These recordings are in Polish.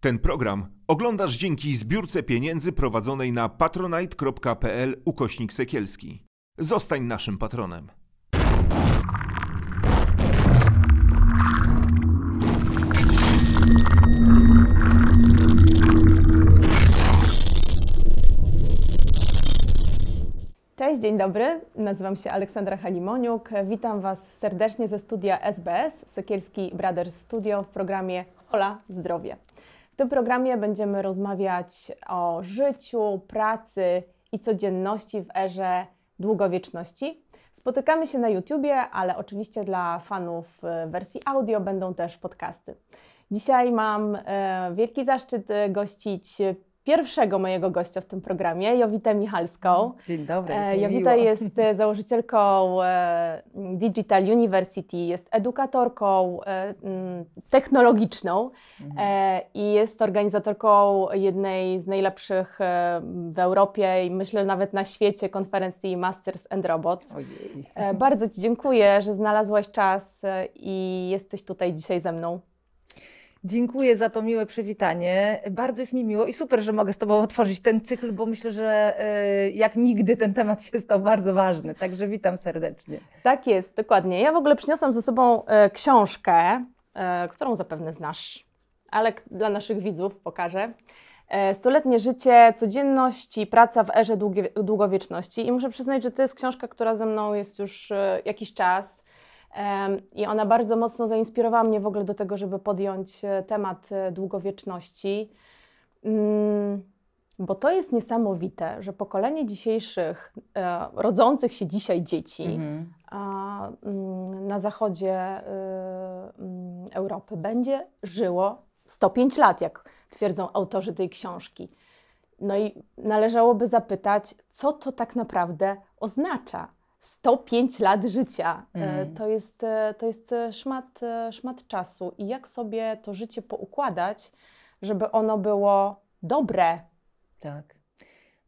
Ten program oglądasz dzięki zbiórce pieniędzy prowadzonej na patronite.pl ukośnik sekielski. Zostań naszym patronem. Cześć, dzień dobry. Nazywam się Aleksandra Halimoniuk. Witam Was serdecznie ze studia SBS, Sekielski Brothers Studio w programie Hola Zdrowie tym programie będziemy rozmawiać o życiu, pracy i codzienności w erze długowieczności. Spotykamy się na YouTubie, ale oczywiście dla fanów e, wersji audio będą też podcasty. Dzisiaj mam e, wielki zaszczyt e, gościć pierwszego mojego gościa w tym programie, Jowitę Michalską. Dzień dobry. E, Jowita miło. jest e, założycielką e, Digital University, jest edukatorką mm, technologiczną mhm. i jest organizatorką jednej z najlepszych w Europie i myślę nawet na świecie konferencji Masters and Robots. Ojej. Bardzo Ci dziękuję, że znalazłaś czas i jesteś tutaj dzisiaj ze mną. Dziękuję za to miłe przywitanie. Bardzo jest mi miło i super, że mogę z Tobą otworzyć ten cykl, bo myślę, że e, jak nigdy ten temat się stał bardzo ważny. Także witam serdecznie. Tak jest, dokładnie. Ja w ogóle przyniosłam ze sobą e, książkę, e, którą zapewne znasz, ale dla naszych widzów pokażę. Stuletnie życie, codzienność i praca w erze długowieczności. I muszę przyznać, że to jest książka, która ze mną jest już jakiś czas. I ona bardzo mocno zainspirowała mnie w ogóle do tego, żeby podjąć e, temat e, długowieczności. Mm, bo to jest niesamowite, że pokolenie dzisiejszych, e, rodzących się dzisiaj dzieci mhm. Mm, na zachodzie mm, Europy będzie żyło 105 lat, jak twierdzą autorzy tej książki. No i należałoby zapytać, co to tak naprawdę oznacza, 105 lat życia. Mm. To jest, e, to jest e, szmat, szmat czasu. I jak sobie to życie poukładać, żeby ono było dobre? Tak.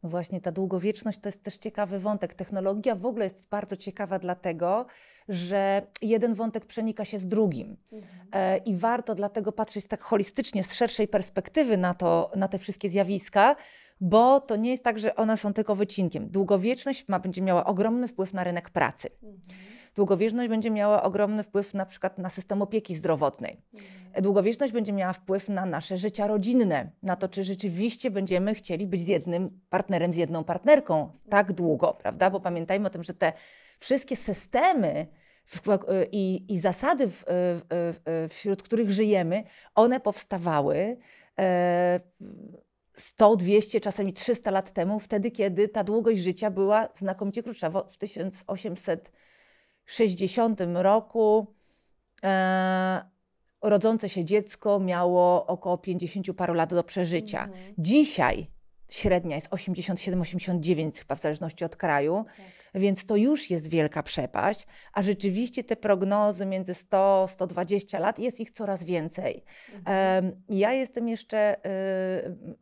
No właśnie, ta długowieczność to jest też ciekawy wątek. Technologia w ogóle jest bardzo ciekawa, dlatego że jeden wątek przenika się z drugim. Mhm. I warto dlatego patrzeć tak holistycznie, z szerszej perspektywy na, to, na te wszystkie zjawiska, bo to nie jest tak, że one są tylko wycinkiem. Długowieczność ma, będzie miała ogromny wpływ na rynek pracy. Mhm. Długowieczność będzie miała ogromny wpływ na przykład na system opieki zdrowotnej. Mhm. Długowieczność będzie miała wpływ na nasze życia rodzinne, na to, czy rzeczywiście będziemy chcieli być z jednym partnerem, z jedną partnerką tak długo, prawda? Bo pamiętajmy o tym, że te wszystkie systemy, i, i, zasady, w, w, wśród których żyjemy, one powstawały e, 100, 200, czasami 300 lat temu, wtedy kiedy ta długość życia była znakomicie krótsza. W 1860 roku e, rodzące się dziecko miało około 50 paru lat do przeżycia. Mhm. Dzisiaj średnia jest 87-89 chyba w zależności od kraju, tak. więc to już jest wielka przepaść, a rzeczywiście te prognozy między 100-120 lat jest ich coraz więcej. Mhm. Ja jestem jeszcze y,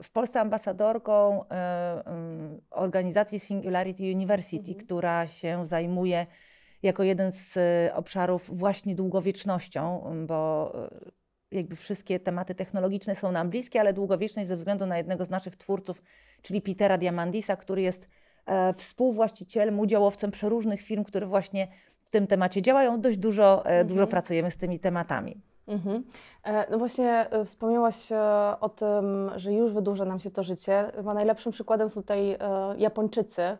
w Polsce ambasadorką y, y, organizacji Singularity University, mhm. która się zajmuje jako jeden z obszarów właśnie długowiecznością, bo jakby wszystkie tematy technologiczne są nam bliskie, ale długowieczność ze względu na jednego z naszych twórców, czyli Petera Diamandisa, który jest e, współwłaścicielem, udziałowcem przeróżnych firm, które właśnie w tym temacie działają. Dość dużo, e, mhm. dużo pracujemy z tymi tematami. Mhm. E, no właśnie e, wspomniałaś e, o tym, że już wydłuża nam się to życie. Chyba najlepszym przykładem są tutaj Japończycy,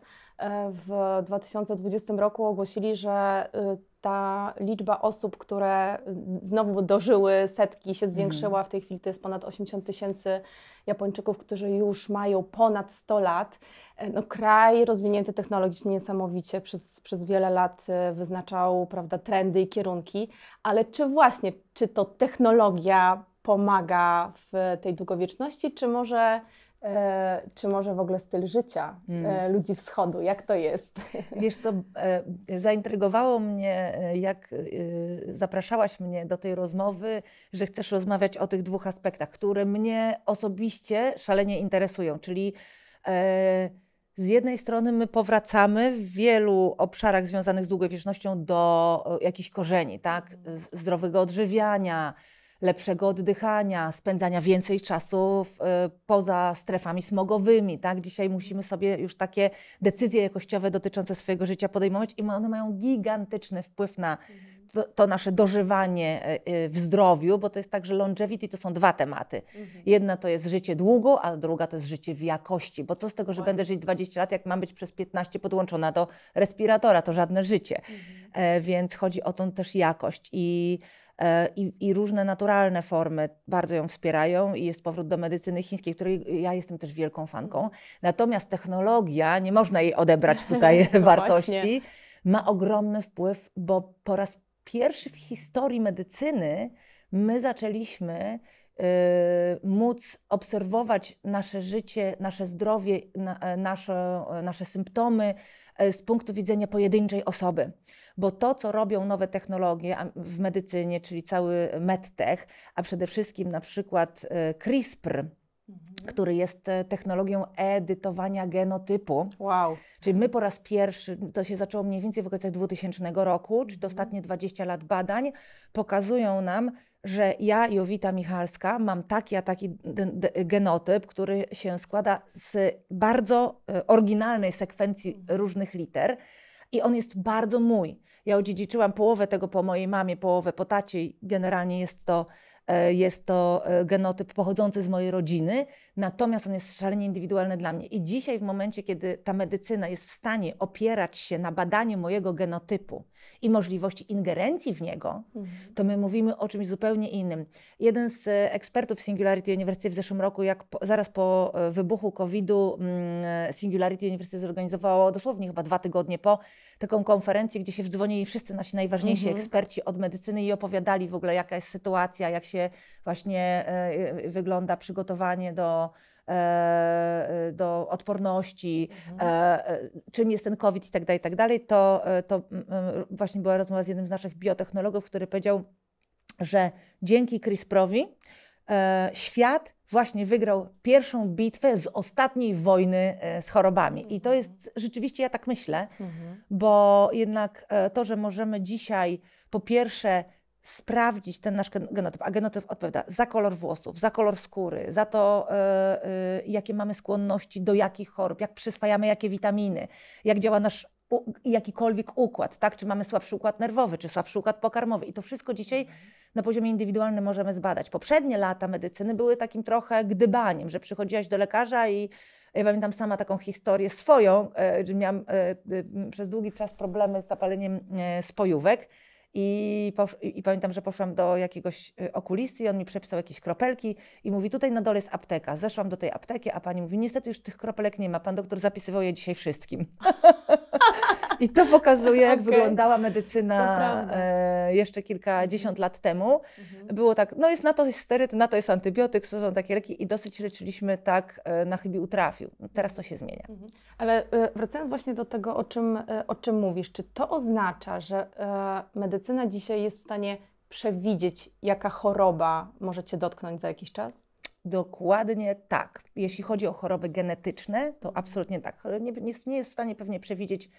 w 2020 roku ogłosili, że y, ta liczba osób, które y, znowu dożyły setki, się zwiększyła. Mhm. W tej chwili to jest ponad 80 tysięcy Japończyków, którzy już mają ponad 100 lat. E, no, kraj rozwinięty technologicznie niesamowicie przez, przez wiele lat y, wyznaczał prawda, trendy i kierunki, ale czy właśnie, czy to technologia pomaga w tej długowieczności, czy może E, czy może w ogóle styl życia hmm. ludzi wschodu? Jak to jest? Wiesz co, e, zaintrygowało mnie, jak zapraszałaś mnie do tej rozmowy, że chcesz rozmawiać o tych dwóch aspektach, które mnie osobiście szalenie interesują, czyli z jednej strony my powracamy w wielu obszarach związanych z długowiecznością do jakichś korzeni, tak? Mm. Zdrowego odżywiania, lepszego oddychania, spędzania więcej czasu w, y, poza strefami smogowymi. Tak? Dzisiaj musimy sobie już takie decyzje jakościowe dotyczące swojego życia podejmować i one mają gigantyczny wpływ na mhm. to, to nasze dożywanie y, y, w zdrowiu, bo to jest tak, że longevity to są dwa tematy. Mhm. Jedna to jest życie długo, a druga to jest życie w jakości, bo co z tego, że będę żyć 20 lat, jak mam być przez 15 podłączona do respiratora, to żadne życie. Mhm. E, więc chodzi o tą też jakość i E, i, i, różne naturalne formy bardzo ją wspierają i jest powrót do medycyny chińskiej, której ja jestem też wielką fanką. Natomiast technologia, nie można jej odebrać tutaj no wartości, ma ogromny wpływ, bo po raz pierwszy w historii medycyny my zaczęliśmy y, móc obserwować nasze życie, nasze zdrowie, na, nasze, nasze symptomy e, z punktu widzenia pojedynczej osoby bo to, co robią nowe technologie w medycynie, czyli cały medtech, a przede wszystkim na przykład e, CRISPR, mhm. który jest e, technologią edytowania genotypu. Wow. Czyli my po raz pierwszy, to się zaczęło mniej więcej w okolicach 2000 roku, czyli ostatnie 20 mhm. lat badań, pokazują nam, że ja, Jowita Michalska, mam taki a taki genotyp, który się składa z bardzo e, oryginalnej sekwencji mhm. różnych liter i on jest bardzo mój. Ja odziedziczyłam połowę tego po mojej mamie, połowę po tacie i generalnie jest to, e, jest to e, genotyp pochodzący z mojej rodziny, natomiast on jest szalenie indywidualny dla mnie. I dzisiaj w momencie, kiedy ta medycyna jest w stanie opierać się na badaniu mojego genotypu, i możliwości ingerencji w niego, mhm. to my mówimy o czymś zupełnie innym. Jeden z e, ekspertów Singularity University w zeszłym roku, jak po, zaraz po e, wybuchu COVID-u, mm, e, Singularity University zorganizowało dosłownie chyba dwa tygodnie po taką konferencję, gdzie się wdzwonili wszyscy nasi najważniejsi mhm. eksperci od medycyny i opowiadali w ogóle, jaka jest sytuacja, jak się właśnie y, y, wygląda przygotowanie do E, e, do odporności, mhm. e, czym jest ten COVID i tak dalej, tak dalej, to, to mm, właśnie była rozmowa z jednym z naszych biotechnologów, który powiedział, że dzięki CRISPRowi świat właśnie wygrał pierwszą bitwę z ostatniej wojny z chorobami. I to mhm. jest rzeczywiście, ja tak myślę, mhm. bo jednak to, że możemy dzisiaj po pierwsze sprawdzić ten nasz genotyp. A genotyp odpowiada za kolor włosów, za kolor skóry, za to, yy, yy, jakie mamy skłonności do jakich chorób, jak przyswajamy jakie witaminy, jak działa nasz u, jakikolwiek układ, tak? Czy mamy słabszy układ nerwowy, czy słabszy układ pokarmowy. I to wszystko dzisiaj mhm. na poziomie indywidualnym możemy zbadać. Poprzednie lata medycyny były takim trochę gdybaniem, że przychodziłaś do lekarza i ja pamiętam sama taką historię swoją, e, że miałam przez długi czas problemy z zapaleniem spojówek i, I, pamiętam, że poszłam do jakiegoś y, okulisty i on mi przepisał jakieś kropelki i mówi, tutaj na dole jest apteka. Zeszłam do tej apteki, a pani mówi, niestety już tych kropelek nie ma, pan doktor zapisywał je dzisiaj wszystkim. I to pokazuje, jak okay. wyglądała medycyna e, jeszcze kilkadziesiąt lat temu. Mhm. Było tak, no jest na to jest steryt, na to jest antybiotyk, to są takie leki i dosyć leczyliśmy tak e, na chybi utrafił. Teraz to się zmienia. Mhm. Ale e, wracając właśnie do tego, o czym, e, o czym mówisz, czy to oznacza, że e, medycyna dzisiaj jest w stanie przewidzieć, jaka choroba może Cię dotknąć za jakiś czas? Dokładnie tak. Jeśli chodzi o choroby genetyczne, to absolutnie tak. Nie, nie, jest w stanie pewnie przewidzieć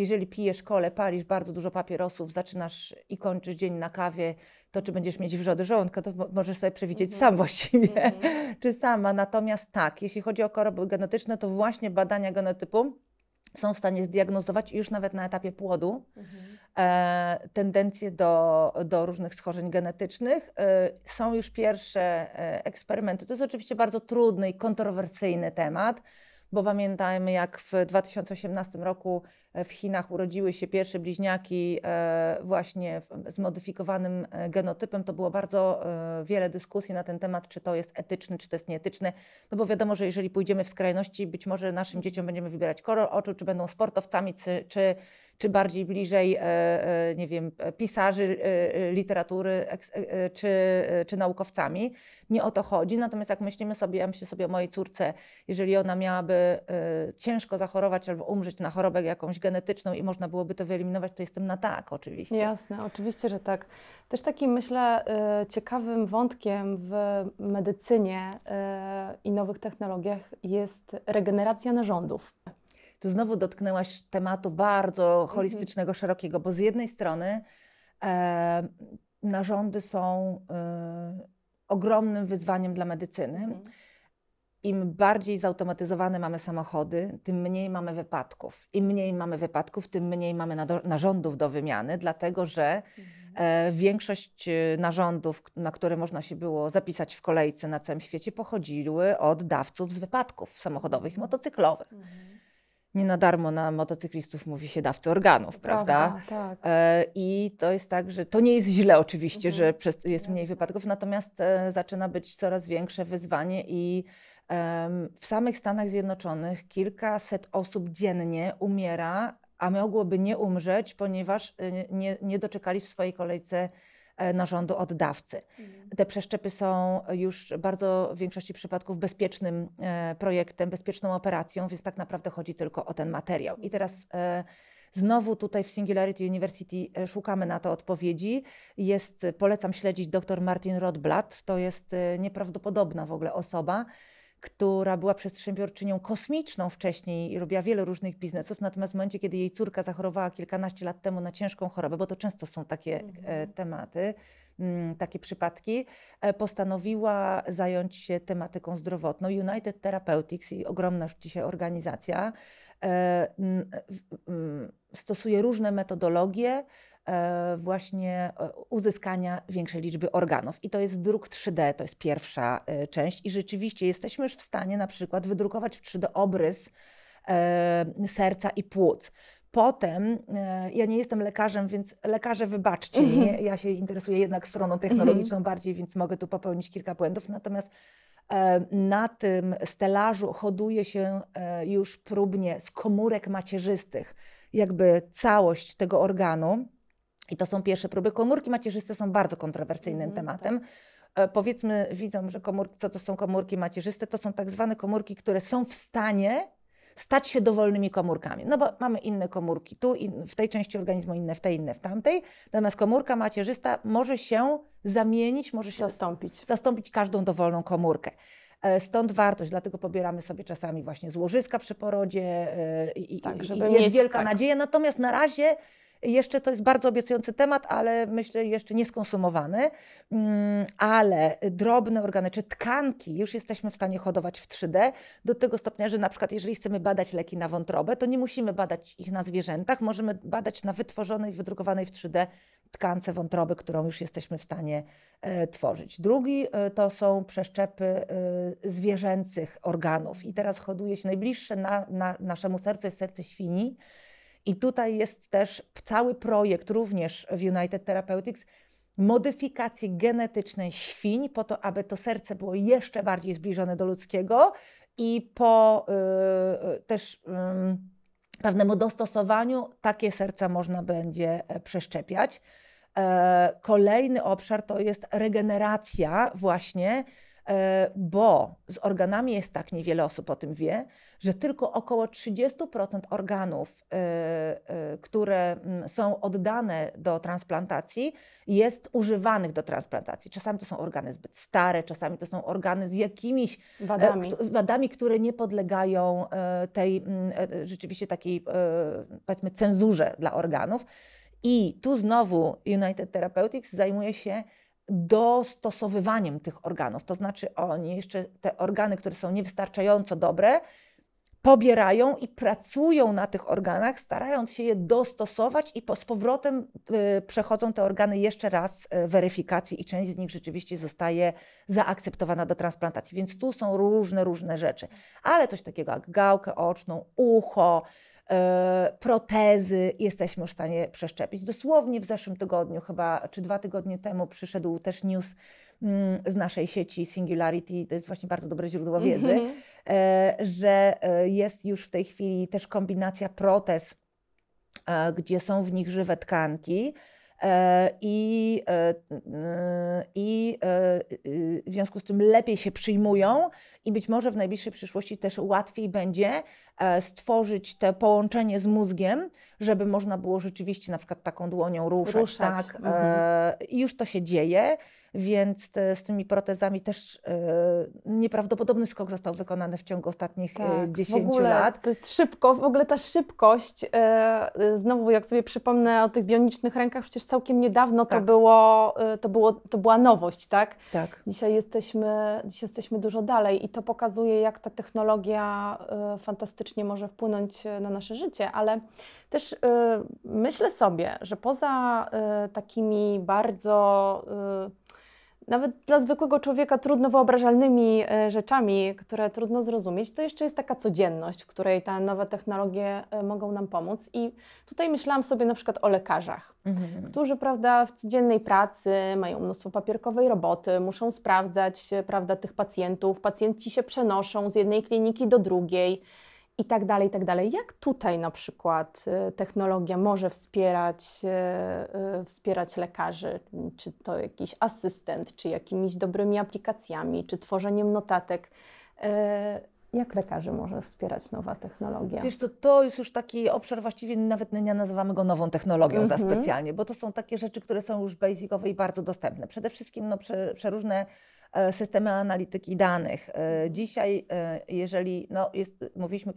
jeżeli pijesz kole, palisz bardzo dużo papierosów, zaczynasz i kończysz dzień na kawie, to czy będziesz mieć wrzody żołądka, to możesz sobie przewidzieć mhm. sam właściwie, mhm. czy sama. Natomiast tak, jeśli chodzi o choroby genetyczne, to właśnie badania genotypu są w stanie zdiagnozować już nawet na etapie płodu mhm. e, tendencje do, do różnych schorzeń genetycznych. E, są już pierwsze e, eksperymenty. To jest oczywiście bardzo trudny i kontrowersyjny temat, bo pamiętajmy, jak w 2018 roku E, w Chinach urodziły się pierwsze bliźniaki e, właśnie z modyfikowanym e, genotypem, to było bardzo wiele dyskusji na ten temat, czy to jest etyczne, czy to jest nieetyczne. No bo wiadomo, że jeżeli pójdziemy w skrajności, być może naszym dzieciom będziemy wybierać kolor oczu, czy będą sportowcami, czy, czy czy bardziej bliżej, e, e, nie wiem, pisarzy, e, literatury czy, czy naukowcami. Nie o to chodzi. Natomiast jak myślimy sobie, ja myślę sobie o mojej córce, jeżeli ona miałaby ciężko zachorować albo umrzeć na chorobę jakąś genetyczną i można byłoby to wyeliminować, to jestem na tak oczywiście. Jasne, oczywiście, że tak. Też takim, myślę, ciekawym wątkiem w medycynie i nowych technologiach jest regeneracja narządów tu znowu dotknęłaś tematu bardzo mhm. holistycznego, szerokiego, bo z jednej strony e, narządy są e, ogromnym wyzwaniem dla medycyny. Mhm. Im bardziej zautomatyzowane mamy samochody, tym mniej mamy wypadków. Im mniej mamy wypadków, tym mniej mamy narządów do wymiany, dlatego że mhm. e, większość y, narządów, na które można się było zapisać w kolejce na całym świecie, pochodziły od dawców z wypadków samochodowych i motocyklowych nie na darmo na motocyklistów mówi się dawcy organów, prawda? prawda? Tak. E, I to jest tak, że to nie jest źle oczywiście, mhm. że przez, jest mniej wypadków, natomiast e, zaczyna być coraz większe wyzwanie i w samych Stanach Zjednoczonych kilkaset osób dziennie umiera, a mogłoby nie umrzeć, ponieważ e, nie, nie doczekali w swojej kolejce E, narządu oddawcy. Mhm. Te przeszczepy są już bardzo w większości przypadków bezpiecznym e, projektem, bezpieczną operacją, więc tak naprawdę chodzi tylko o ten materiał. I teraz e, Znowu tutaj w Singularity University szukamy na to odpowiedzi. Jest, polecam śledzić dr Martin Rodblatt, to jest nieprawdopodobna w ogóle osoba, która była przedsiębiorczynią kosmiczną wcześniej i robiła wiele różnych biznesów. Natomiast w momencie, kiedy jej córka zachorowała kilkanaście lat temu na ciężką chorobę, bo to często są takie e, mhm. tematy, mm, takie przypadki, e, postanowiła zająć się tematyką zdrowotną. United Therapeutics i ogromna już dzisiaj organizacja e, stosuje różne metodologie, E, właśnie e, uzyskania większej liczby organów. I to jest druk 3D, to jest pierwsza e, część. I rzeczywiście jesteśmy już w stanie na przykład wydrukować w 3D obrys serca i płuc. Potem, ja nie jestem lekarzem, więc lekarze wybaczcie mnie, mhm. ja się interesuję jednak stroną mhm. technologiczną bardziej, więc mogę tu popełnić kilka błędów. Natomiast na tym stelażu hoduje się już próbnie z komórek macierzystych, jakby całość tego organu. I to są pierwsze próby. Komórki macierzyste są bardzo kontrowersyjnym mhm, tak. tematem. Tak. Powiedzmy widzą, że komórki, co to są komórki macierzyste? To są tak zwane komórki, które są w stanie stać się dowolnymi komórkami. No bo mamy inne komórki tu, in, w tej części organizmu inne, w tej, inne, w tamtej. Natomiast komórka macierzysta może się zamienić, może się zastąpić, zastąpić każdą dowolną komórkę. E, stąd wartość, dlatego pobieramy sobie czasami właśnie złożyska przy porodzie e, i, tak, i jest mieć, wielka tak. nadzieja. Natomiast na razie jeszcze to jest bardzo obiecujący temat, ale myślę jeszcze nieskonsumowany. Mm, ale drobne organy czy tkanki już jesteśmy w stanie hodować w 3D do tego stopnia, że na przykład jeżeli chcemy badać leki na wątrobę, to nie musimy badać ich na zwierzętach, możemy badać na wytworzonej, wydrukowanej w 3D tkance wątroby, którą już jesteśmy w stanie e, tworzyć. Drugi e, to są przeszczepy e, zwierzęcych organów i teraz hoduje się najbliższe na, na naszemu sercu jest serce świni i tutaj jest też cały projekt, również w United Therapeutics, modyfikacji genetycznej świń, po to, aby to serce było jeszcze bardziej zbliżone do ludzkiego i po y, y, też. pewnemu dostosowaniu takie serca można będzie e, przeszczepiać. E, kolejny obszar to jest regeneracja, właśnie E, bo z organami jest tak, niewiele osób o tym wie, że tylko około 30% organów, e, e, które mm, są oddane do transplantacji, jest używanych do transplantacji. Czasami to są organy zbyt stare, czasami to są organy z jakimiś wadami, wadami które nie podlegają tej mm, rzeczywiście takiej, powiedzmy, cenzurze dla organów. I tu znowu United Therapeutics zajmuje się dostosowywaniem tych organów. To znaczy, oni jeszcze te organy, które są niewystarczająco dobre, pobierają i pracują na tych organach, starając się je dostosować i po, z powrotem y, przechodzą te organy jeszcze raz y, weryfikacji i część z nich rzeczywiście zostaje zaakceptowana do transplantacji. Więc tu są różne, różne rzeczy. Ale coś takiego jak gałkę oczną, ucho, E, protezy jesteśmy już w stanie przeszczepić. Dosłownie w zeszłym tygodniu, chyba czy dwa tygodnie temu, przyszedł też news mm, z naszej sieci Singularity, to jest właśnie bardzo dobre źródło mhm. wiedzy, e, że e, jest już w tej chwili też kombinacja protez, gdzie są w nich żywe tkanki E, i, e, y, i y, y, w związku z tym lepiej się przyjmują i być może w najbliższej przyszłości też łatwiej będzie e, stworzyć to połączenie z mózgiem, żeby można było rzeczywiście na przykład taką dłonią ruszać. ruszać. Tak, mhm. już to się dzieje więc te, z tymi protezami też e, nieprawdopodobny skok został wykonany w ciągu ostatnich e, tak, 10 w ogóle, lat. To jest szybko, w ogóle ta szybkość, e, znowu jak sobie przypomnę o tych bionicznych rękach, przecież całkiem niedawno tak. to, było, to, było, to była nowość, tak? Tak. Dzisiaj jesteśmy, dzisiaj jesteśmy dużo dalej i to pokazuje, jak ta technologia fantastycznie może wpłynąć na nasze życie, ale też myślę sobie, że poza takimi bardzo nawet dla zwykłego człowieka trudno wyobrażalnymi e, rzeczami, które trudno zrozumieć, to jeszcze jest taka codzienność, w której te nowe technologie e, mogą nam pomóc. I tutaj myślałam sobie na przykład o lekarzach, mhm. którzy prawda, w codziennej pracy mają mnóstwo papierkowej roboty, muszą sprawdzać e, prawda, tych pacjentów, pacjenci się przenoszą z jednej kliniki do drugiej i tak dalej, i tak dalej. Jak tutaj na przykład y, technologia może wspierać, y, y, wspierać lekarzy? Czy to jakiś asystent, czy jakimiś dobrymi aplikacjami, czy tworzeniem notatek? Jak lekarzy może wspierać nowa technologia? Wiesz, to, to jest już taki obszar, właściwie nawet nie nazywamy go nową technologią mm -hmm. za mhm. specjalnie, bo to są takie rzeczy, które są już basicowe i bardzo dostępne. Przede wszystkim no, prze, przeróżne E, systemy analityki danych. E, dzisiaj, e, jeżeli no jest, mówiliśmy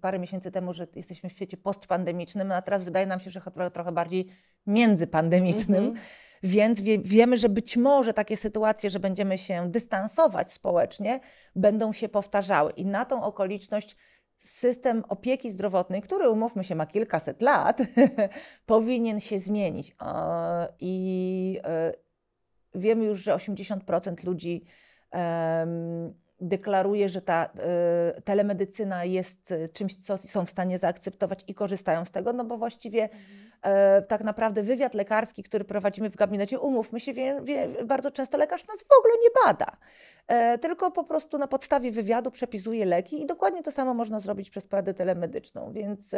parę miesięcy temu, że jesteśmy w świecie postpandemicznym, no, a teraz wydaje nam się, że trochę bardziej międzypandemicznym. Mhm. Więc wie, wiemy, że być może takie sytuacje, że będziemy się dystansować społecznie, będą się powtarzały. I na tą okoliczność system opieki zdrowotnej, który umówmy się ma kilkaset lat, powinien się zmienić. I wiemy już, że 80% ludzi deklaruje, że ta e, telemedycyna jest czymś, co są w stanie zaakceptować i korzystają z tego, no bo właściwie mhm. e, tak naprawdę wywiad lekarski, który prowadzimy w gabinecie umów, my się wie, wie, bardzo często lekarz nas w ogóle nie bada, e, tylko po prostu na podstawie wywiadu przepisuje leki i dokładnie to samo można zrobić przez poradę telemedyczną, więc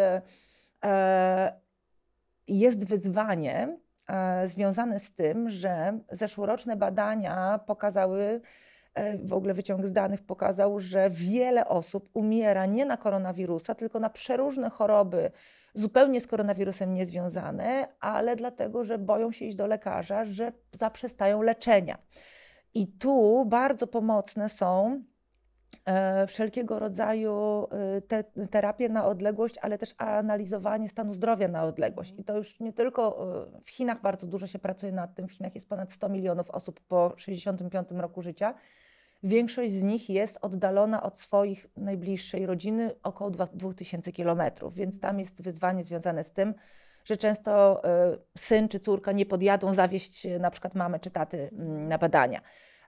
jest wyzwaniem, E, związane z tym, że zeszłoroczne badania pokazały, e, w ogóle wyciąg z danych pokazał, że wiele osób umiera nie na koronawirusa, tylko na przeróżne choroby zupełnie z koronawirusem niezwiązane, ale dlatego, że boją się iść do lekarza, że zaprzestają leczenia. I tu bardzo pomocne są E, wszelkiego rodzaju e, te, terapie na odległość, ale też analizowanie stanu zdrowia na odległość. I to już nie tylko e, w Chinach bardzo dużo się pracuje nad tym. W Chinach jest ponad 100 milionów osób po 65 roku życia. Większość z nich jest oddalona od swoich najbliższej rodziny około 2000 kilometrów, więc tam jest wyzwanie związane z tym, że często syn czy córka nie podjadą zawieść na przykład mamy czy taty mm, na badania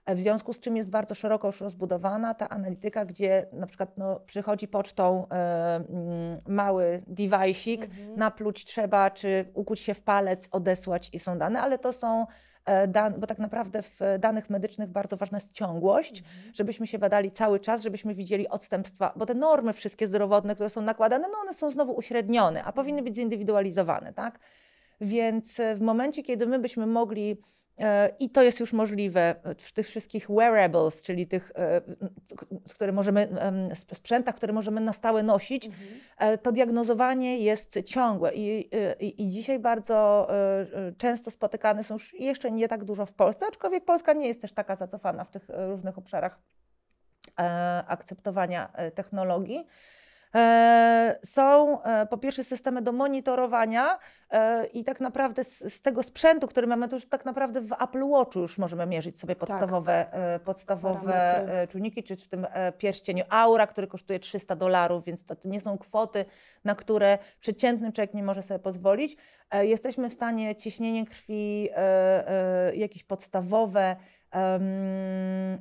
w związku z czym jest bardzo szeroko już rozbudowana ta analityka, gdzie na przykład no, przychodzi pocztą e, mm, mały dewajsik, mhm. napluć trzeba, czy ukuć się w palec, odesłać i są dane, ale to są e, Dan, bo tak naprawdę w danych medycznych bardzo ważna jest ciągłość, mhm. żebyśmy się badali cały czas, żebyśmy widzieli odstępstwa, bo te normy wszystkie zdrowotne, które są nakładane, no one są znowu uśrednione, a powinny mhm. być zindywidualizowane, tak? Więc w momencie, kiedy my byśmy mogli E, I to jest już możliwe e, w tych wszystkich wearables, czyli tych, e, które możemy, sprzętach, które możemy na stałe nosić, mhm. to diagnozowanie jest ciągłe. I, i, I dzisiaj bardzo często spotykane są już jeszcze nie tak dużo w Polsce, aczkolwiek Polska nie jest też taka zacofana w tych różnych obszarach akceptowania technologii. E, są e, po pierwsze systemy do monitorowania e, i tak naprawdę z, z, tego sprzętu, który mamy, to już tak naprawdę w Apple Watchu już możemy mierzyć sobie podstawowe, tak. podstawowe czujniki, czy w tym pierścieniu Aura, który kosztuje 300 dolarów, więc to, to nie są kwoty, na które przeciętny człowiek nie może sobie pozwolić. Jesteśmy w stanie ciśnienie krwi, jakieś podstawowe E,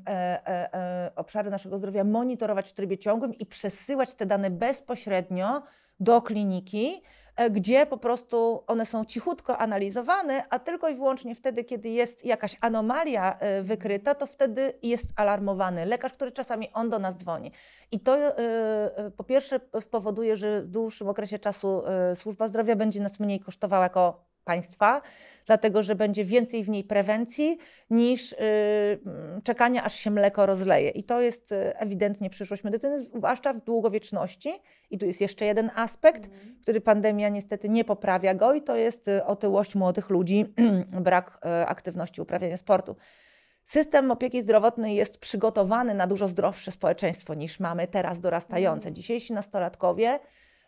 e, e, obszary naszego zdrowia monitorować w trybie ciągłym i przesyłać te dane bezpośrednio do kliniki, gdzie po prostu one są cichutko analizowane, a tylko i wyłącznie wtedy, kiedy jest jakaś anomalia wykryta, to wtedy jest alarmowany lekarz, który czasami on do nas dzwoni. I to po pierwsze powoduje, że w dłuższym okresie czasu służba zdrowia będzie nas mniej kosztowała jako państwa, dlatego że będzie więcej w niej prewencji niż yy, czekania, aż się mleko rozleje. I to jest y, ewidentnie przyszłość medycyny, zwłaszcza w długowieczności. I tu jest jeszcze jeden aspekt, mm. który pandemia niestety nie poprawia go, i to jest y, otyłość młodych ludzi, brak y, aktywności uprawiania sportu. System opieki zdrowotnej jest przygotowany na dużo zdrowsze społeczeństwo niż mamy teraz dorastające. Mhm. Dzisiejsi nastolatkowie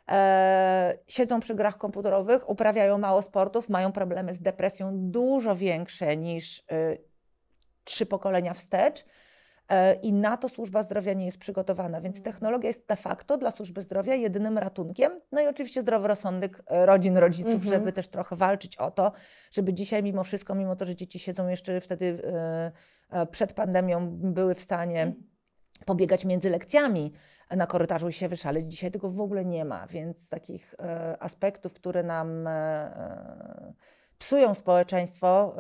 E, siedzą przy grach komputerowych, uprawiają mało sportów, mają problemy z depresją dużo większe niż y, trzy pokolenia wstecz. E, I na to służba zdrowia nie jest przygotowana, więc mm. technologia jest de facto dla służby zdrowia jedynym ratunkiem. No i oczywiście zdrowy rozsądek rodzin, rodziców, mhm. żeby też trochę walczyć o to, żeby dzisiaj mimo wszystko, mimo to, że dzieci siedzą jeszcze wtedy e, przed pandemią, były w stanie mm pobiegać między lekcjami na korytarzu i się wyszaleć. Dzisiaj tego w ogóle nie ma, więc takich e, aspektów, które nam e, e psują społeczeństwo, e,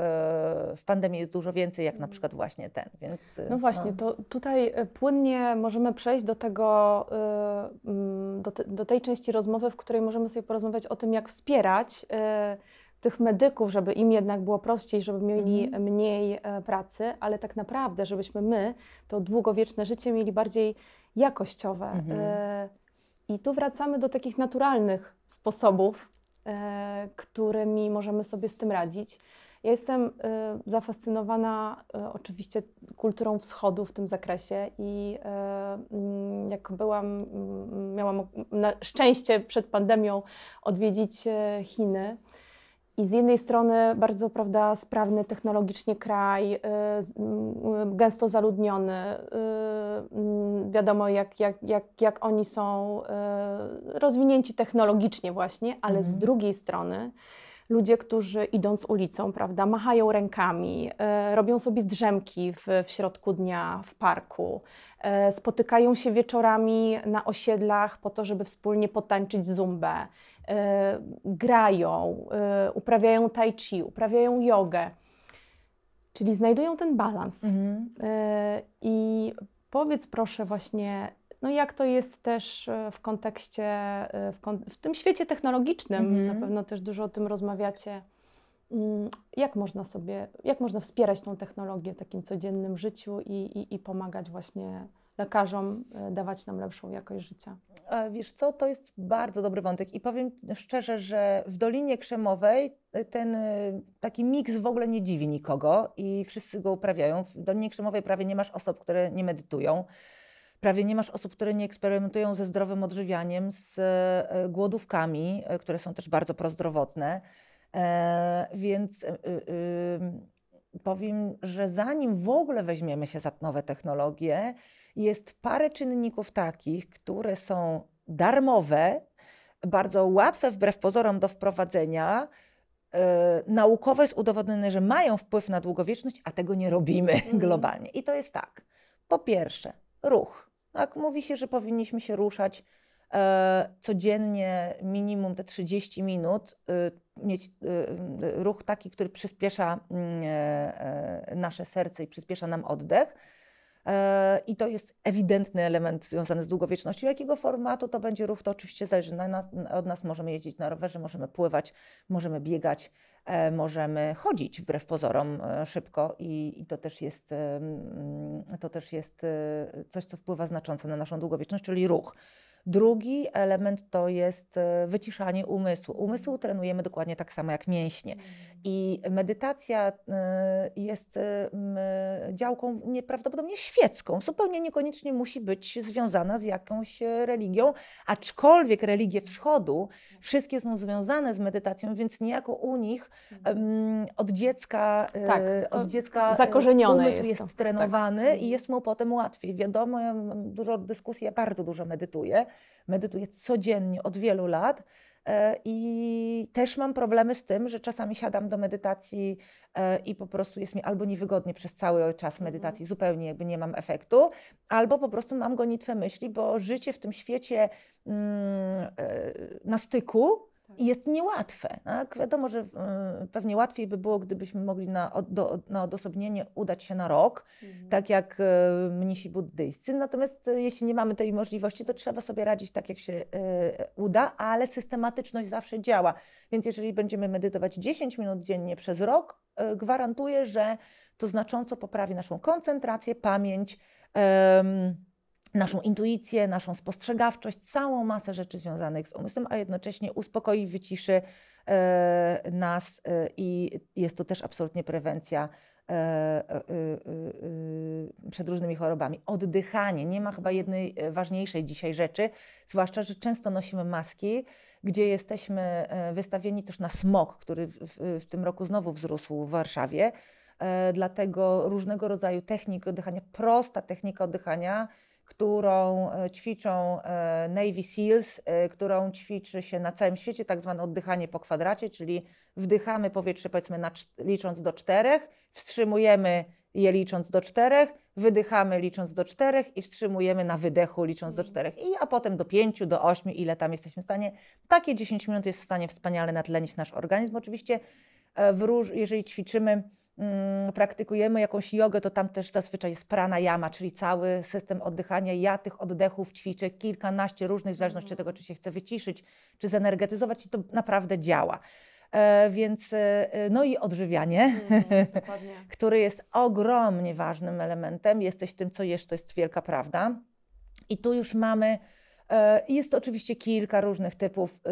w pandemii jest dużo więcej, jak na mhm. przykład właśnie ten. Więc, e, no właśnie, no. to tutaj e, płynnie możemy przejść do tego, mm, do, te, do, tej części rozmowy, w której możemy sobie porozmawiać o tym, jak wspierać tych medyków, żeby im jednak było prościej, żeby mieli mhm. mniej e, pracy, ale tak naprawdę, żebyśmy my to długowieczne życie mieli bardziej jakościowe. Mhm. E, I tu wracamy do takich naturalnych sposobów, e, którymi możemy sobie z tym radzić. Ja jestem zafascynowana oczywiście kulturą wschodu w tym zakresie i mm, jak byłam, mm, miałam szczęście przed pandemią odwiedzić Chiny. I z jednej strony bardzo prawda, sprawny technologicznie kraj, y, y, gęsto zaludniony, y, wiadomo jak, jak, jak, jak oni są rozwinięci technologicznie właśnie, ale mhm. z drugiej strony ludzie, którzy idąc ulicą, prawda, machają rękami, robią sobie drzemki w, w środku dnia w parku, spotykają się wieczorami na osiedlach po to, żeby wspólnie potańczyć zumbę. E, grają, e, uprawiają tai chi, uprawiają jogę. Czyli znajdują ten balans. Mhm. E, I powiedz proszę właśnie, no jak to jest też w kontekście, w, kon w tym świecie technologicznym, mhm. na pewno też dużo o tym rozmawiacie. Mm, jak można sobie, jak można wspierać tą technologię w takim codziennym życiu i, i, i pomagać właśnie lekarzom e, dawać nam lepszą jakość życia. E, wiesz co, to jest bardzo dobry wątek i powiem szczerze, że w Dolinie Krzemowej e, ten taki miks w ogóle nie dziwi nikogo i wszyscy go uprawiają. W Dolinie Krzemowej prawie nie masz osób, które nie medytują. Prawie nie masz osób, które nie eksperymentują ze zdrowym odżywianiem, z głodówkami, które są też bardzo prozdrowotne. Więc powiem, że zanim w ogóle weźmiemy się za nowe technologie, jest parę czynników takich, które są darmowe, bardzo łatwe wbrew pozorom do wprowadzenia. E, naukowo jest udowodnione, że mają wpływ na długowieczność, a tego nie robimy mhm. globalnie. I to jest tak. Po pierwsze, ruch. Tak, mówi się, że powinniśmy się ruszać e, codziennie minimum te 30 minut, e, mieć ruch taki, który przyspiesza mm, nasze serce i przyspiesza nam oddech. E, I to jest ewidentny element związany z długowiecznością. Jakiego formatu to będzie ruch. to oczywiście zależy nas, od nas. Możemy jeździć na rowerze, możemy pływać, możemy biegać, e, możemy chodzić wbrew pozorom e, szybko i, i to, też jest, to też jest coś, co wpływa znacząco na naszą długowieczność, czyli ruch. Drugi element to jest e, wyciszanie umysłu. Umysł trenujemy dokładnie tak samo jak mięśnie. Mhm. I medytacja e, jest e, działką nieprawdopodobnie świecką, zupełnie niekoniecznie musi być związana z jakąś religią, aczkolwiek religie wschodu tak. wszystkie są związane z medytacją, więc niejako u nich mhm. od dziecka, tak, od dziecka zakorzenione umysł jest, jest tak. trenowany tak. i mhm. jest mu potem łatwiej. Wiadomo, ja mam dużo dyskusji, ja bardzo dużo medytuję medytuję codziennie od wielu lat. E, I też mam problemy z tym, że czasami siadam do medytacji e, i po prostu jest mi albo niewygodnie przez cały czas mhm. medytacji, zupełnie jakby nie mam efektu, albo po prostu mam gonitwę myśli, bo życie w tym świecie mm, e, na styku jest niełatwe. Tak? Wiadomo, że e, pewnie łatwiej by było, gdybyśmy mogli na, do, na odosobnienie udać się na rok, mhm. tak jak e, mnisi buddyjscy. Natomiast e, jeśli nie mamy tej możliwości, to trzeba sobie radzić tak, jak się uda, ale systematyczność zawsze działa. Więc jeżeli będziemy medytować 10 minut dziennie przez rok, gwarantuję, że to znacząco poprawi naszą koncentrację, pamięć. Um, naszą intuicję, naszą spostrzegawczość, całą masę rzeczy związanych z umysłem, a jednocześnie uspokoi, wyciszy e, nas e, i jest to też absolutnie prewencja e, e, e, e przed różnymi chorobami. Oddychanie. Nie ma chyba jednej ważniejszej dzisiaj rzeczy, zwłaszcza, że często nosimy maski, gdzie jesteśmy wystawieni też na smog, który w, w, w tym roku znowu wzrósł w Warszawie. Dlatego różnego rodzaju techniki oddychania, prosta technika oddychania, którą e, ćwiczą e, Navy SEALs, e, którą ćwiczy się na całym świecie, tak zwane oddychanie po kwadracie, czyli wdychamy powietrze powiedzmy na, licząc do czterech, wstrzymujemy je licząc do czterech, wydychamy licząc do czterech i wstrzymujemy na wydechu licząc do mhm. czterech, I, a potem do pięciu, do ośmiu, ile tam jesteśmy w stanie. Takie 10 minut jest w stanie wspaniale natlenić nasz organizm. Oczywiście, w róż, jeżeli ćwiczymy Mm, praktykujemy jakąś jogę, to tam też zazwyczaj jest pranayama, czyli cały system oddychania. Ja tych oddechów ćwiczę kilkanaście różnych, w zależności od mhm. tego, czy się chcę wyciszyć, czy zenergetyzować i to naprawdę działa. E, więc e, e, no i odżywianie, mm, które jest ogromnie ważnym elementem. Jesteś tym, co jesz, to jest wielka prawda. I tu już mamy E, jest oczywiście kilka różnych typów y,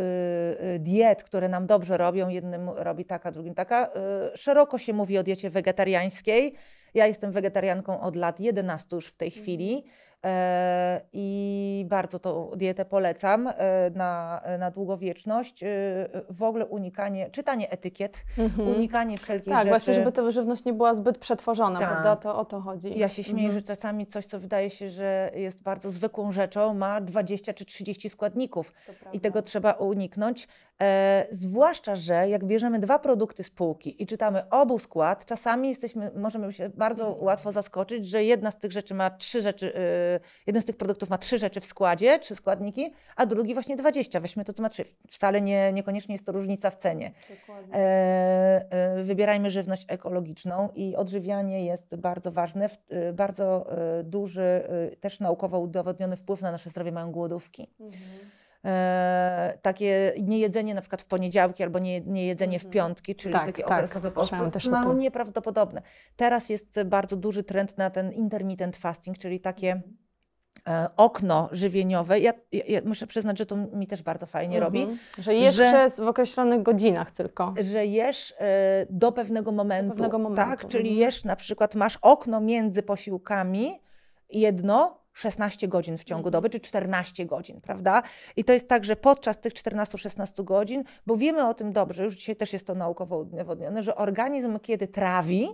y, diet, które nam dobrze robią. Jednym robi taka, drugim taka. E, szeroko się mówi o diecie wegetariańskiej. Ja jestem wegetarianką od lat 11 już w tej mhm. chwili. E, i bardzo tą dietę polecam e, na, na długowieczność. E, w ogóle unikanie, czytanie etykiet, mhm. unikanie wszelkich tak, rzeczy. Tak, właśnie, żeby ta żywność nie była zbyt przetworzona, Ta. prawda? To o to chodzi. Ja się śmieję, mhm. że czasami coś, co wydaje się, że jest bardzo zwykłą rzeczą, ma 20 czy 30 składników i tego trzeba uniknąć. E, zwłaszcza, że jak bierzemy dwa produkty spółki i czytamy obu skład, czasami jesteśmy, możemy się bardzo mhm. łatwo zaskoczyć, że jedna z tych rzeczy ma trzy rzeczy, e, jeden z tych produktów ma trzy rzeczy w składzie, trzy składniki, a drugi właśnie 20. Weźmy to, co ma trzy. Wcale nie, niekoniecznie jest to różnica w cenie. Dokładnie. E, wybierajmy żywność ekologiczną i odżywianie jest bardzo ważne. bardzo duży, też naukowo udowodniony wpływ na nasze zdrowie mają głodówki. Mhm. E, takie niejedzenie na przykład w poniedziałki albo nie, niejedzenie w mhm. piątki, czyli tak, takie tak, okresowe posty, mają nieprawdopodobne. Teraz jest bardzo duży trend na ten intermittent fasting, czyli takie mhm. e, okno żywieniowe. Ja, ja, ja, muszę przyznać, że to mi też bardzo fajnie mhm. robi. Że jesz że, przez w określonych godzinach tylko. Że jesz y, do pewnego momentu. Do pewnego momentu. Tak, mhm. czyli jesz na przykład, masz okno między posiłkami, jedno, 16 godzin w ciągu mhm. doby, czy 14 godzin, prawda? I to jest tak, że podczas tych 14-16 godzin, bo wiemy o tym dobrze, już dzisiaj też jest to naukowo udowodnione, że organizm, kiedy trawi,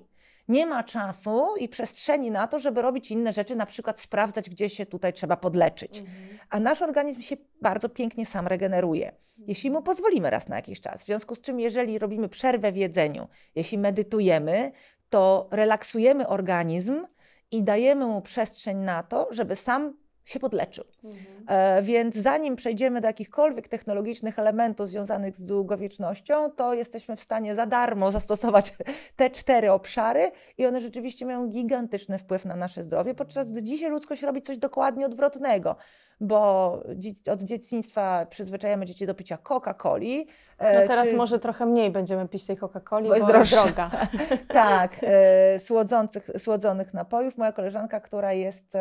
nie ma czasu i przestrzeni na to, żeby robić inne rzeczy, na przykład sprawdzać, gdzie się tutaj trzeba podleczyć. Mhm. A nasz organizm się bardzo pięknie sam regeneruje, jeśli mu pozwolimy raz na jakiś czas. W związku z czym, jeżeli robimy przerwę w jedzeniu, jeśli medytujemy, to relaksujemy organizm, i dajemy mu przestrzeń na to, żeby sam się podleczył. Mhm. E, więc zanim przejdziemy do jakichkolwiek technologicznych elementów związanych z długowiecznością, to jesteśmy w stanie za darmo zastosować te cztery obszary i one rzeczywiście mają gigantyczny wpływ na nasze zdrowie, podczas gdy dzisiaj ludzkość robi coś dokładnie odwrotnego bo od dzieciństwa przyzwyczajamy dzieci do picia Coca-Coli. E, no teraz czy... może trochę mniej będziemy pić tej Coca-Coli, bo, bo jest droższa. droga. tak, e, słodzących, słodzonych napojów. Moja koleżanka, która jest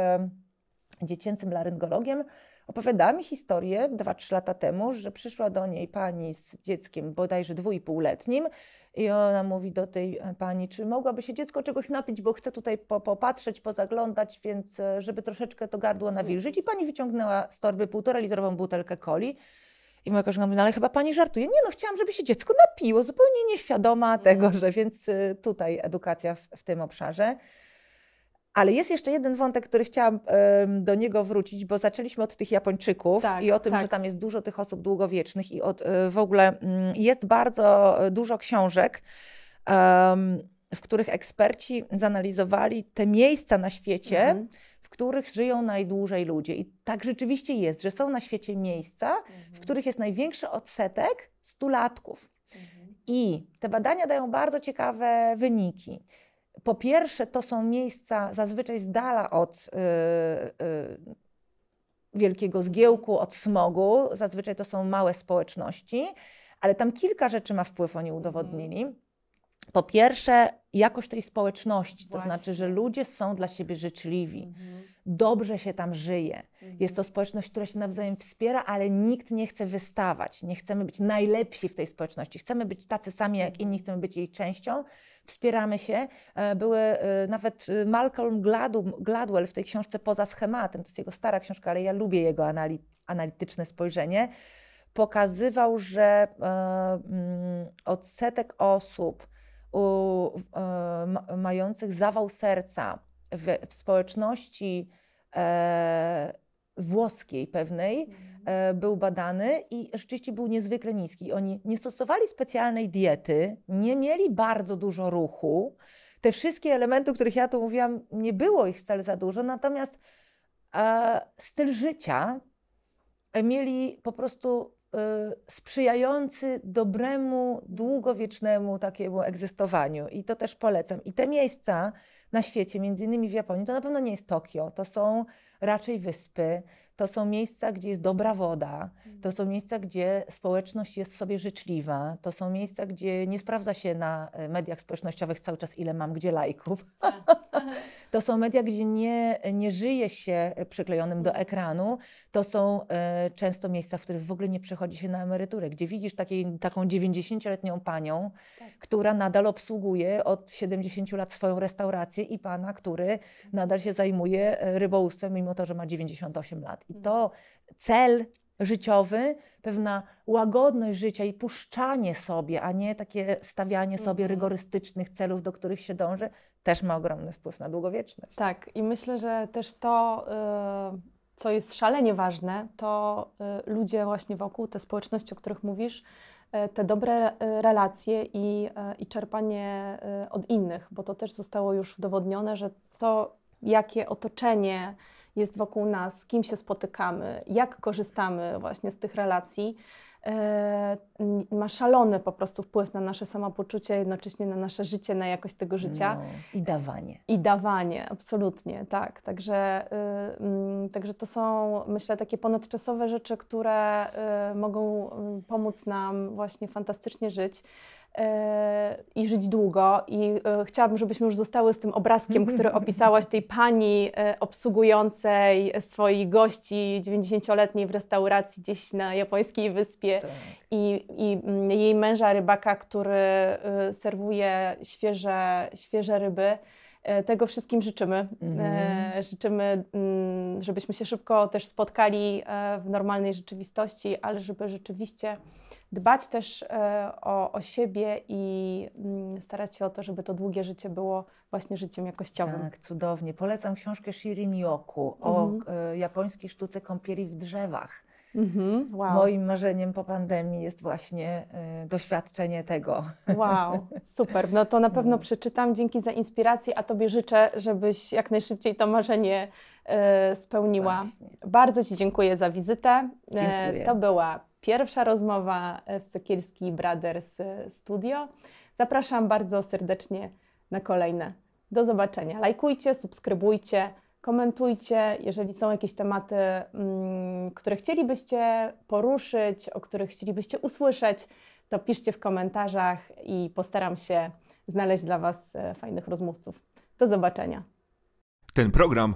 dziecięcym laryngologiem, opowiadała mi historię 2-3 lata temu, że przyszła do niej pani z dzieckiem bodajże 2,5-letnim i ona mówi do tej e, pani, czy mogłaby się dziecko czegoś napić, bo chce tutaj po, popatrzeć, pozaglądać, więc e, żeby troszeczkę to gardło nawilżyć. I pani wyciągnęła z torby półtora litrową butelkę coli. I moja koleżanka mówi, no ale chyba pani żartuje. Nie no, chciałam, żeby się dziecko napiło, zupełnie nieświadoma mm. tego, że więc e, tutaj edukacja w, w tym obszarze. Ale jest jeszcze jeden wątek, który chciałam do niego wrócić, bo zaczęliśmy od tych Japończyków tak, i o tym, tak. że tam jest dużo tych osób długowiecznych i od, e, w ogóle mm, jest bardzo dużo książek. w których eksperci zanalizowali te miejsca na świecie, mhm. w których żyją najdłużej ludzie. I tak rzeczywiście jest, że są na świecie miejsca, mhm. w których jest największy odsetek stulatków. Mhm. I te badania dają bardzo ciekawe wyniki po pierwsze, to są miejsca zazwyczaj z dala od y, y, wielkiego zgiełku, od smogu. Zazwyczaj to są małe społeczności, ale tam kilka rzeczy ma wpływ, oni mhm. udowodnili. Po pierwsze, i jakość tej społeczności. Właśnie. To znaczy, że ludzie są dla siebie życzliwi. Mhm. Dobrze się tam żyje. Mhm. Jest to społeczność, która się nawzajem wspiera, ale nikt nie chce wystawać. Nie chcemy być najlepsi w tej społeczności. Chcemy być tacy sami jak inni, mhm. chcemy być jej częścią. Wspieramy się. E, były e, nawet e, Malcolm Gladwell w tej książce Poza schematem, to jest jego stara książka, ale ja lubię jego analityczne spojrzenie pokazywał, że mm, odsetek osób u, e, mających zawał serca w, w społeczności e, włoskiej pewnej mhm. e, był badany i rzeczywiście był niezwykle niski. Oni nie stosowali specjalnej diety, nie mieli bardzo dużo ruchu. Te wszystkie elementy, o których ja tu mówiłam, nie było ich wcale za dużo, natomiast styl życia mieli po prostu Y, sprzyjający dobremu, długowiecznemu takiemu egzystowaniu. I to też polecam. I te miejsca na świecie, między innymi w Japonii, to na pewno nie jest Tokio, to są raczej wyspy. To są miejsca, gdzie jest dobra woda, to są miejsca, gdzie społeczność jest sobie życzliwa, to są miejsca, gdzie nie sprawdza się na e, mediach społecznościowych cały czas, ile mam gdzie lajków. Tak, tak. to są media, gdzie nie, nie żyje się przyklejonym do ekranu. To są e, często miejsca, w których w ogóle nie przechodzi się na emeryturę, gdzie widzisz takiej, taką 90-letnią panią, tak. która nadal obsługuje od 70 lat swoją restaurację i pana, który tak. nadal się zajmuje e, rybołówstwem, mimo to, że ma 98 lat. I mhm. to cel życiowy, pewna łagodność życia i puszczanie sobie, a nie takie stawianie sobie mhm. rygorystycznych celów, do których się dąży, też ma ogromny wpływ na długowieczność. Tak, i myślę, że też to. Y, co jest szalenie ważne, to y, ludzie właśnie wokół, te społeczności, o których mówisz, y, te dobre relacje i, i czerpanie od innych, bo to też zostało już udowodnione, że to jakie otoczenie jest wokół nas, z kim się spotykamy, jak korzystamy właśnie z tych relacji, e, ma szalony po prostu wpływ na nasze samopoczucie, jednocześnie na nasze życie, na jakość tego życia. No, I dawanie. I dawanie, absolutnie, tak. Także, y, mm, także to są, myślę, takie ponadczasowe rzeczy, które y, mogą y, pomóc nam właśnie fantastycznie żyć i żyć długo. I e, chciałabym, żebyśmy już zostały z tym obrazkiem, mhm. który opisałaś, tej pani e, obsługującej swoich gości 90-letniej w restauracji gdzieś na japońskiej wyspie tak. I, i mm, jej męża rybaka, który e, serwuje świeże, świeże ryby. Tego wszystkim życzymy. Mhm. Życzymy, mm, żebyśmy się szybko też spotkali w normalnej rzeczywistości, ale żeby rzeczywiście dbać też e, o, o siebie i mm, starać się o to, żeby to długie życie było właśnie życiem jakościowym. Tak, cudownie. Polecam książkę Shirin Yoku o mhm. E, japońskiej sztuce kąpieli w drzewach. Mhm, wow. Moim marzeniem po pandemii jest właśnie e, doświadczenie tego. Wow, super. No to na no. pewno przeczytam. Dzięki za inspirację, a Tobie życzę, żebyś jak najszybciej to marzenie spełniła. Właśnie. Bardzo Ci dziękuję za wizytę. Dziękuję. To była pierwsza rozmowa e, w Sekielski Brothers e, Studio. Zapraszam bardzo serdecznie na kolejne. Do zobaczenia. Lajkujcie, subskrybujcie, komentujcie, jeżeli są jakieś tematy, mm, które chcielibyście poruszyć, o których chcielibyście usłyszeć, to piszcie w komentarzach i postaram się znaleźć dla Was e, fajnych rozmówców. Do zobaczenia. Ten program